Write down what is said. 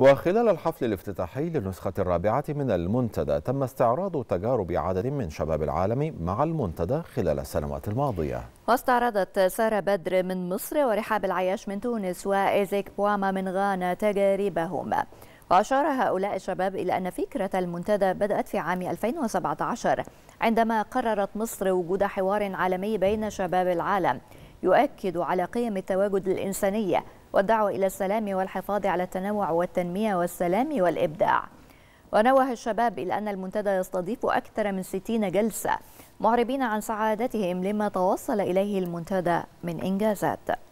وخلال الحفل الافتتاحي للنسخة الرابعة من المنتدى تم استعراض تجارب عدد من شباب العالم مع المنتدى خلال السنوات الماضية واستعرضت سارة بدر من مصر ورحاب العياش من تونس وإيزيك بواما من غانا تجاربهما وأشار هؤلاء الشباب إلى أن فكرة المنتدى بدأت في عام 2017 عندما قررت مصر وجود حوار عالمي بين شباب العالم يؤكد على قيم التواجد الإنسانية والدعوة إلى السلام والحفاظ على التنوع والتنمية والسلام والإبداع ونوه الشباب إلى أن المنتدى يستضيف أكثر من 60 جلسة معربين عن سعادتهم لما توصل إليه المنتدى من إنجازات